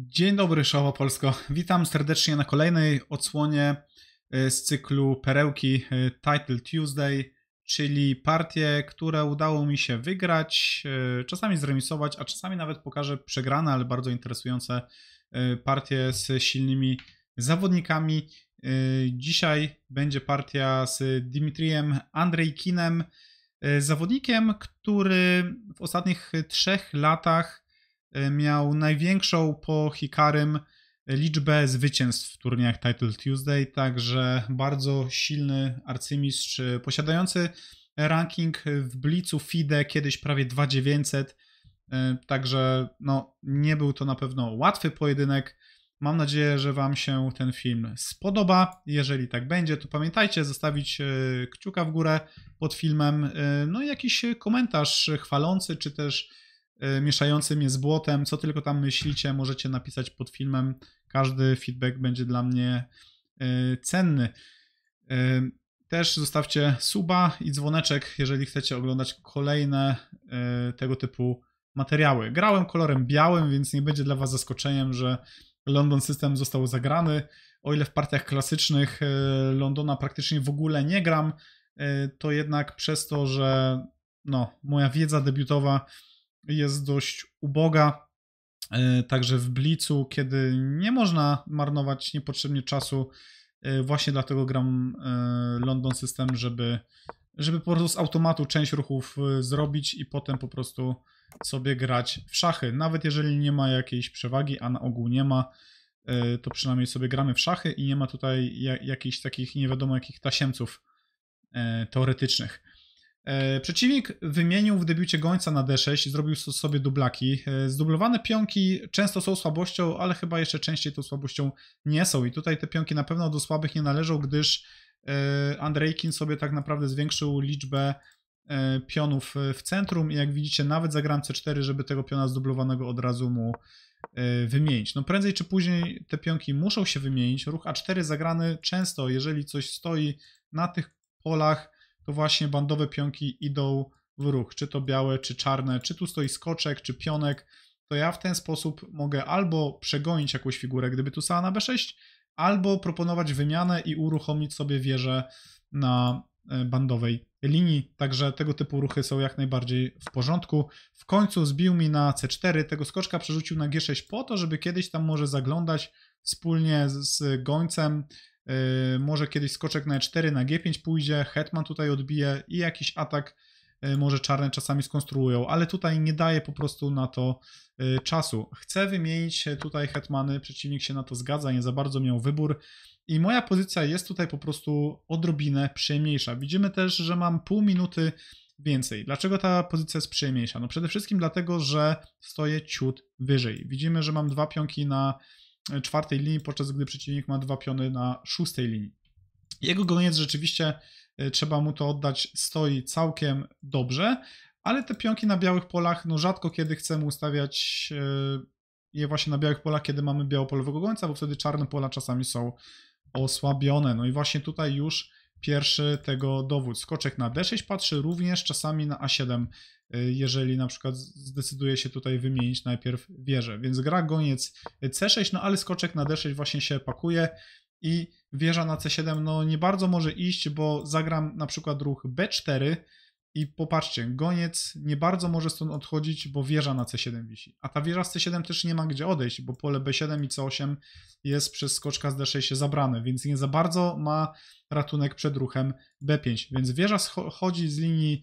Dzień dobry, Szało Polsko. Witam serdecznie na kolejnej odsłonie e, z cyklu perełki e, Title Tuesday, czyli partie, które udało mi się wygrać, e, czasami zremisować, a czasami nawet pokażę przegrane, ale bardzo interesujące partie z silnymi zawodnikami. Dzisiaj będzie partia z Dimitrijem Andrejkinem, zawodnikiem, który w ostatnich trzech latach E, miał największą po Hikarym liczbę zwycięstw w turniejach Title Tuesday, także bardzo silny arcymistrz e, posiadający ranking w Blicu FIDE kiedyś prawie 2900, e, także no, nie był to na pewno łatwy pojedynek. Mam nadzieję, że Wam się ten film spodoba. Jeżeli tak będzie, to pamiętajcie zostawić kciuka w górę pod filmem, no i jakiś komentarz chwalący, czy też E, mieszającym je z błotem, co tylko tam myślicie, możecie napisać pod filmem. Każdy feedback będzie dla mnie e, cenny. E, też zostawcie suba i dzwoneczek, jeżeli chcecie oglądać kolejne tego typu materiały. Grałem kolorem białym, więc nie będzie dla Was zaskoczeniem, że London System został zagrany. O ile w partiach klasycznych Londona praktycznie w ogóle nie gram, to jednak przez to, że no, moja wiedza debiutowa jest dość uboga. E, także w Blicu, kiedy nie można marnować niepotrzebnie czasu, e, właśnie dlatego gram e, London System, żeby, żeby po prostu z automatu część ruchów zrobić i potem po prostu sobie grać w szachy. Nawet jeżeli nie ma jakiejś przewagi, a na ogół nie ma, to przynajmniej sobie gramy w szachy i nie ma tutaj jakichś takich nie wiadomo jakich tasiemców teoretycznych. E, przeciwnik wymienił w debiucie gońca na D6, i zrobił sobie dublaki. E, zdublowane pionki często są słabością, ale chyba jeszcze częściej tą słabością nie są. I tutaj te pionki na pewno do słabych nie należą, gdyż e, Andrejkin sobie tak naprawdę zwiększył liczbę pionów w centrum i jak widzicie nawet zagram C4, żeby tego piona zdublowanego od razu mu wymienić. No prędzej czy później te pionki muszą się wymienić. Ruch A4 zagrany często, jeżeli coś stoi na tych polach, to właśnie bandowe pionki idą w ruch, czy to białe, czy czarne, czy tu stoi skoczek, czy pionek, to ja w ten sposób mogę albo przegonić jakąś figurę, gdyby tu stała na B6, albo proponować wymianę i uruchomić sobie wieżę na e, bandowej linii, także tego typu ruchy są jak najbardziej w porządku. W końcu zbił mi na C4, tego skoczka przerzucił na G6 po to, żeby kiedyś tam może zaglądać wspólnie z gońcem E, może kiedyś skoczek na E4, na G5 pójdzie, hetman tutaj odbije i jakiś atak e, może czarne czasami skonstruują, ale tutaj nie daje po prostu na to e, czasu. Chcę wymienić tutaj hetmany, przeciwnik się na to zgadza, nie za bardzo miał wybór. I moja pozycja jest tutaj po prostu odrobinę przyjemniejsza. Widzimy też, że mam pół minuty więcej. Dlaczego ta pozycja jest przyjemniejsza? No przede wszystkim dlatego, że stoję ciut wyżej. Widzimy, że mam dwa pionki na czwartej linii, podczas gdy przeciwnik ma dwa piony na szóstej linii. Jego goniec rzeczywiście, e, trzeba mu to oddać, stoi całkiem dobrze, ale te pionki na białych polach, no rzadko kiedy chcemy ustawiać e, je właśnie na białych polach, kiedy mamy białopolowego gońca, bo wtedy czarne pola czasami są osłabione. No i właśnie tutaj już pierwszy tego dowód. Skoczek na D6 patrzy również czasami na A7 Y, jeżeli na przykład zdecyduje się tutaj wymienić najpierw wieżę. Więc gra goniec C6, no ale skoczek na D6 właśnie się pakuje i wieża na C7 no nie bardzo może iść, bo zagram na przykład ruch B4, i popatrzcie, goniec nie bardzo może stąd odchodzić, bo wieża na C7 wisi. A ta wieża z C7 też nie ma gdzie odejść, bo pole B7 i C8 jest przez skoczka z D6 zabrane, więc nie za bardzo ma ratunek przed ruchem B5. Więc wieża schodzi z linii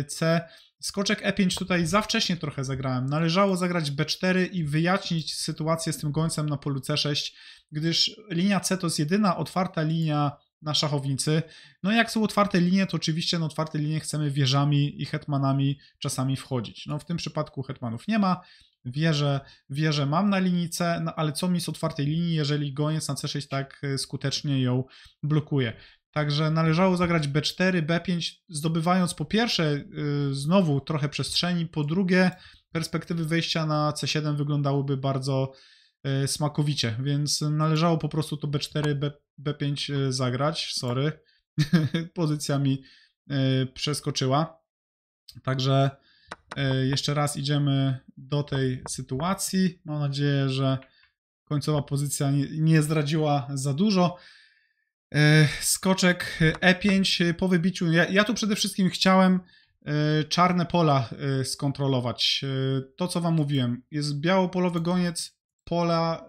y, C. Skoczek E5 tutaj za wcześnie trochę zagrałem. Należało zagrać B4 i wyjaśnić sytuację z tym gońcem na polu C6, gdyż linia C to jest jedyna otwarta linia na szachownicy. No i jak są otwarte linie, to oczywiście na otwarte linie chcemy wieżami i hetmanami czasami wchodzić. No w tym przypadku hetmanów nie ma, wieżę, wieżę mam na linijce, no ale co mi z otwartej linii, jeżeli goniec na c6 tak y, skutecznie ją blokuje. Także należało zagrać b4, b5, zdobywając po pierwsze y, znowu trochę przestrzeni, po drugie perspektywy wejścia na c7 wyglądałyby bardzo E, smakowicie, więc należało po prostu to B4, B, B5 e, zagrać, sorry, pozycjami e, przeskoczyła. Także jeszcze raz idziemy do tej sytuacji. Mam nadzieję, że końcowa pozycja nie zdradziła za dużo. Skoczek E5 po wybiciu. Ja, ja tu przede wszystkim chciałem czarne pola skontrolować. To, co Wam mówiłem, jest białopolowy goniec, pola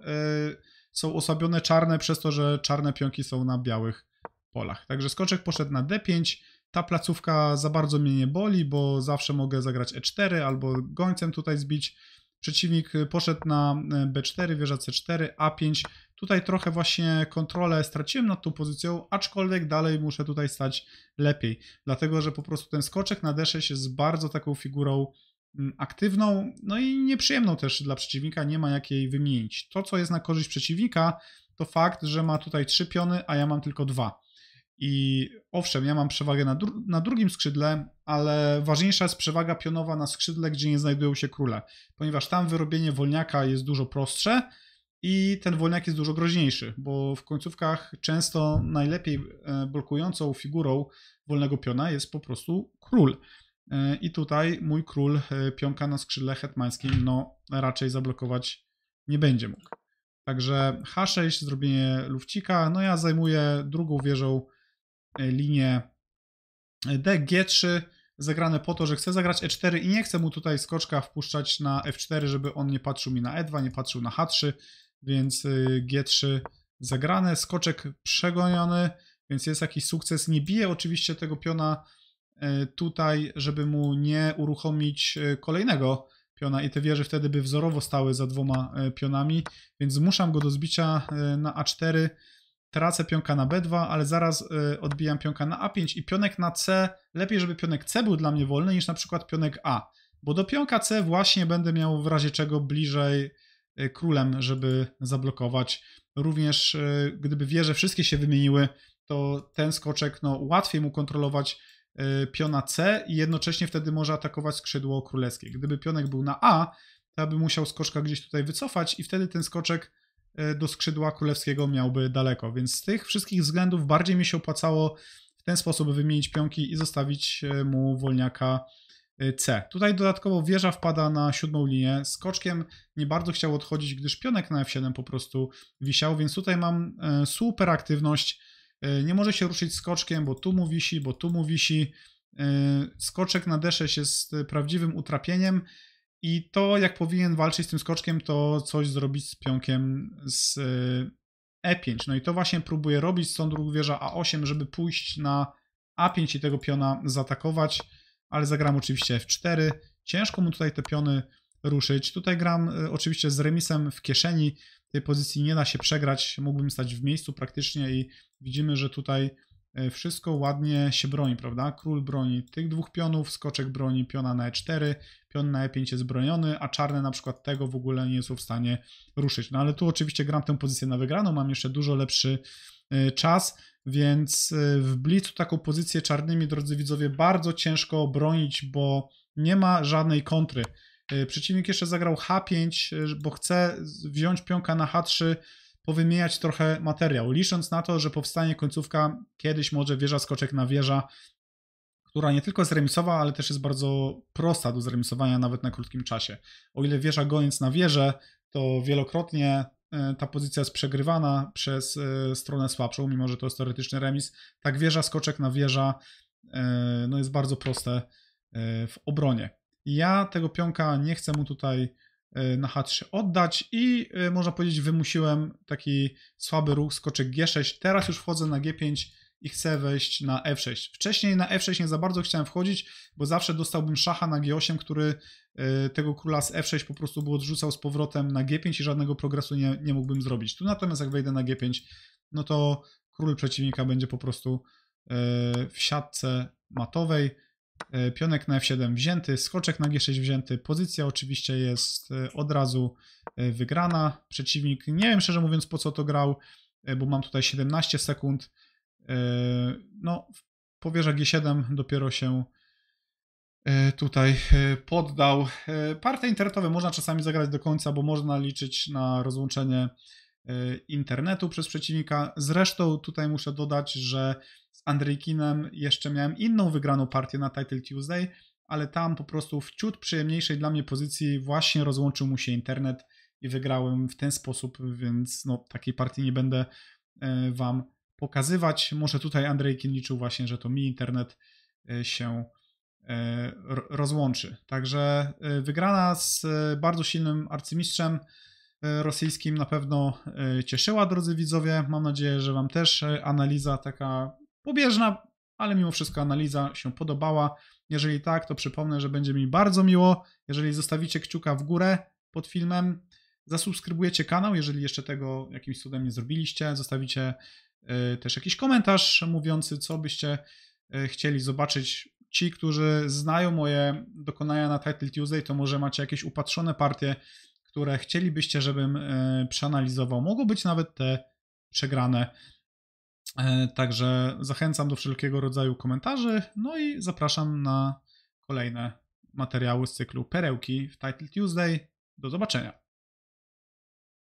y, są osłabione czarne przez to, że czarne pionki są na białych polach. Także skoczek poszedł na D5. Ta placówka za bardzo mnie nie boli, bo zawsze mogę zagrać E4 albo gońcem tutaj zbić. Przeciwnik poszedł na y, B4, wieża C4, A5. Tutaj trochę właśnie kontrolę straciłem nad tą pozycją, aczkolwiek dalej muszę tutaj stać lepiej. Dlatego, że po prostu ten skoczek na D6 jest bardzo taką figurą Mm, aktywną, no i nieprzyjemną też dla przeciwnika, nie ma jak jej wymienić. To, co jest na korzyść przeciwnika, to fakt, że ma tutaj trzy piony, a ja mam tylko dwa. I owszem, ja mam przewagę na, dru na, drugim skrzydle, ale ważniejsza jest przewaga pionowa na skrzydle, gdzie nie znajdują się króle, ponieważ tam wyrobienie wolniaka jest dużo prostsze i ten wolniak jest dużo groźniejszy, bo w końcówkach często najlepiej e, blokującą figurą wolnego piona jest po prostu król. E, I tutaj mój król e, pionka na skrzydle hetmańskim no raczej zablokować nie będzie mógł. Także H6, zrobienie lufcika. No ja zajmuję drugą wieżą e, linię D, G3 zagrane po to, że chcę zagrać E4 i nie chcę mu tutaj skoczka wpuszczać na F4, żeby on nie patrzył mi na E2, nie patrzył na H3, więc G3 zagrane, skoczek przegoniony, więc jest jakiś sukces. Nie bije oczywiście tego piona E, tutaj, żeby mu nie uruchomić e, kolejnego piona i te wieże wtedy by wzorowo stały za dwoma e, pionami, więc zmuszam go do zbicia na A4, tracę pionka na B2, ale zaraz odbijam pionka na A5 i pionek na C, lepiej żeby pionek C był dla mnie wolny niż na przykład pionek A, bo do pionka C właśnie będę miał w razie czego bliżej królem, żeby zablokować. Również gdyby wieże wszystkie się wymieniły, to ten skoczek no, łatwiej mu kontrolować E, piona C i jednocześnie wtedy może atakować skrzydło królewskie. Gdyby pionek był na A, to by musiał skoczka gdzieś tutaj wycofać i wtedy ten skoczek e, do skrzydła królewskiego miałby daleko. Więc z tych wszystkich względów bardziej mi się opłacało w ten sposób wymienić pionki i zostawić e, mu wolniaka C. Tutaj dodatkowo wieża wpada na siódmą linię. Skoczkiem nie bardzo chciał odchodzić, gdyż pionek na F7 po prostu wisiał, więc tutaj mam super aktywność E, nie może się ruszyć skoczkiem, bo tu mu wisi, bo tu mu wisi. E, skoczek na D6 jest prawdziwym utrapieniem i to, jak powinien walczyć z tym skoczkiem, to coś zrobić z pionkiem z E5. E no i to właśnie próbuje robić, stąd ruch wieża A8, żeby pójść na A5 i tego piona zaatakować, ale zagram oczywiście F4. Ciężko mu tutaj te piony ruszyć. Tutaj gram y, oczywiście z remisem w kieszeni. Tej pozycji nie da się przegrać. Mógłbym stać w miejscu praktycznie i widzimy, że tutaj y, wszystko ładnie się broni, prawda? Król broni tych dwóch pionów, skoczek broni piona na e4, pion na e5 jest broniony, a czarne na przykład tego w ogóle nie są w stanie ruszyć. No ale tu oczywiście gram tę pozycję na wygraną, mam jeszcze dużo lepszy y, czas, więc w blicu taką pozycję czarnymi, drodzy widzowie, bardzo ciężko obronić, bo nie ma żadnej kontry. E, przeciwnik jeszcze zagrał H5, e, bo chce wziąć pionka na H3, powymieniać trochę materiał, licząc na to, że powstanie końcówka kiedyś może wieża skoczek na wieża, która nie tylko zremisowa, ale też jest bardzo prosta do zremisowania nawet na krótkim czasie. O ile wieża gońc na wieżę, to wielokrotnie e, ta pozycja jest przegrywana przez stronę słabszą, mimo że to jest teoretyczny remis. Tak wieża skoczek na wieża no jest bardzo proste w obronie. Ja tego pionka nie chcę mu tutaj e, na H3 oddać i e, można powiedzieć wymusiłem taki słaby ruch, skoczek G6. Teraz już wchodzę na G5 i chcę wejść na F6. Wcześniej na F6 nie za bardzo chciałem wchodzić, bo zawsze dostałbym szacha na G8, który e, tego króla z F6 po prostu by odrzucał z powrotem na G5 i żadnego progresu nie, nie mógłbym zrobić. Tu natomiast jak wejdę na G5, no to król przeciwnika będzie po prostu w siatce matowej. E, pionek na f7 wzięty, skoczek na g6 wzięty, pozycja oczywiście jest e, od razu e, wygrana, przeciwnik, nie wiem szczerze mówiąc po co to grał, bo mam tutaj 17 sekund, no powierza g7, dopiero się tutaj poddał. Partie internetowe można czasami zagrać do końca, bo można liczyć na rozłączenie Y, internetu przez przeciwnika. Zresztą tutaj muszę dodać, że z Andrejkinem jeszcze miałem inną wygraną partię na Title Tuesday, ale tam po prostu w ciut przyjemniejszej dla mnie pozycji właśnie rozłączył mu się internet i wygrałem w ten sposób, więc no, takiej partii nie będę y, Wam pokazywać. Może tutaj Andrejkin liczył właśnie, że to mi internet y, się rozłączy. Także wygrana z bardzo silnym arcymistrzem E, rosyjskim na pewno e, cieszyła, drodzy widzowie. Mam nadzieję, że Wam też e, analiza taka pobieżna, ale mimo wszystko analiza się podobała. Jeżeli tak, to przypomnę, że będzie mi bardzo miło, jeżeli zostawicie kciuka w górę pod filmem, zasubskrybujecie kanał, jeżeli jeszcze tego jakimś cudem nie zrobiliście, zostawicie też jakiś komentarz mówiący, co byście chcieli zobaczyć. Ci, którzy znają moje dokonania na Title Tuesday, to może macie jakieś upatrzone partie, które chcielibyście, żebym e, przeanalizował. Mogą być nawet te przegrane. E, także zachęcam do wszelkiego rodzaju komentarzy, no i zapraszam na kolejne materiały z cyklu Perełki w Title Tuesday. Do zobaczenia.